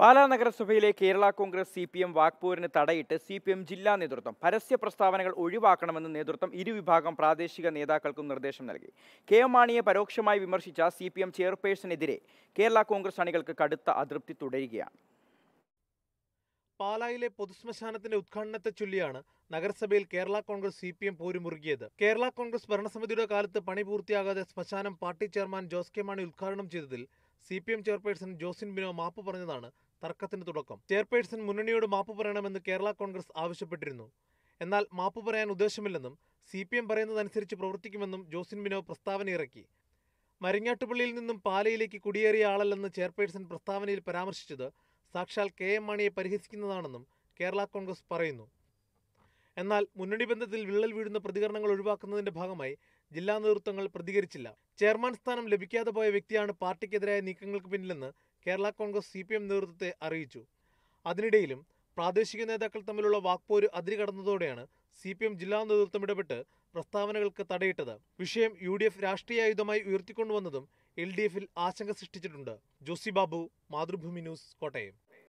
പാലാ നഗരസഭയിലെ Kerala Congress C P M വാഗ്പൂരിന് തടയിട്ട് സി പി എം ജില്ലാ നേതൃത്വം പരസ്യ പ്രസ്താവനകൾ ഒഴിവാക്കണമെന്ന് നേതൃത്വം ഇരുവിഭാഗം പ്രാദേശിക നേതാക്കൾക്കും നിർദ്ദേശം നൽകി കെ എം മാണിയെ പരോക്ഷമായി വിമർശിച്ച സി പി എം ചെയർപേഴ്സണെതിരെ കേരള കോൺഗ്രസ് അണികൾക്ക് കടുത്ത അതൃപ്തി തുടരുകയാണ് പാലായിലെ പൊതുശ്മശാനത്തിന്റെ ഉദ്ഘാടനത്തെ ചൊല്ലിയാണ് നഗരസഭയിൽ Kerala Congress C P M പോരുമുറുകിയത് കേരള കോൺഗ്രസ് ഭരണസമിതിയുടെ കാലത്ത് പണി പൂർത്തിയാകാതെ ശ്മശാനം party chairman Jose K Mani ഉദ്ഘാടനം ചെയ്തതിൽ C P M chairperson Josin Bino മാപ്പ് പറഞ്ഞതാണ് തർക്കത്തിന് തുടക്കം ചെയർപേഴ്സൺ മുന്നണിയോട് മാപ്പ് പറയണമെന്ന് കേരള കോൺഗ്രസ് ആവശ്യപ്പെട്ടിരുന്നു എന്നാൽ മാപ്പ് പറയാൻ ഉദ്ദേശമില്ലെന്നും സി പി എം പറയുന്നതനുസരിച്ച് പ്രവർത്തിക്കുമെന്നും ജോസിൻ ബിനോ പ്രസ്താവന ഇറക്കി മരിങ്ങാട്ടുപള്ളിയിൽ നിന്നും പാലയിലേക്ക് കുടിയേറിയ ആളല്ലെന്ന് ചെയർപേഴ്സൺ പ്രസ്താവനയിൽ പരാമർശിച്ചത് സാക്ഷാൽ കെ എം മാണിയെ പരിഹസിക്കുന്നതാണെന്നും കേരള കോൺഗ്രസ് പറയുന്നു എന്നാൽ മുന്നണി ബന്ധത്തിൽ വിള്ളൽ വീഴുന്ന പ്രതികരണങ്ങൾ ഒഴിവാക്കുന്നതിന്റെ ഭാഗമായി ജില്ലാ നേതൃത്വങ്ങൾ പ്രതികരിച്ചില്ല ചെയർമാൻ സ്ഥാനം ലഭിക്കാതെ പോയ വ്യക്തിയാണ് പാർട്ടിക്കെതിരായ നീക്കങ്ങൾക്ക് പിന്നിലെന്ന് കേരള കോൺഗ്രസ് സി നേതൃത്വത്തെ അറിയിച്ചു അതിനിടയിലും പ്രാദേശിക നേതാക്കൾ തമ്മിലുള്ള വാക്പോര് അതിരുകടന്നതോടെയാണ് സി പി എം ജില്ലാ നേതൃത്വം ഇടപെട്ട് പ്രസ്താവനകൾക്ക് തടയിട്ടത് വിഷയം യു ഡി എഫ് ആയുധമായി ഉയർത്തിക്കൊണ്ടുവന്നതും എൽ ഡി എഫിൽ ആശങ്ക സൃഷ്ടിച്ചിട്ടുണ്ട് ജോസി ബാബു മാതൃഭൂമി ന്യൂസ് കോട്ടയം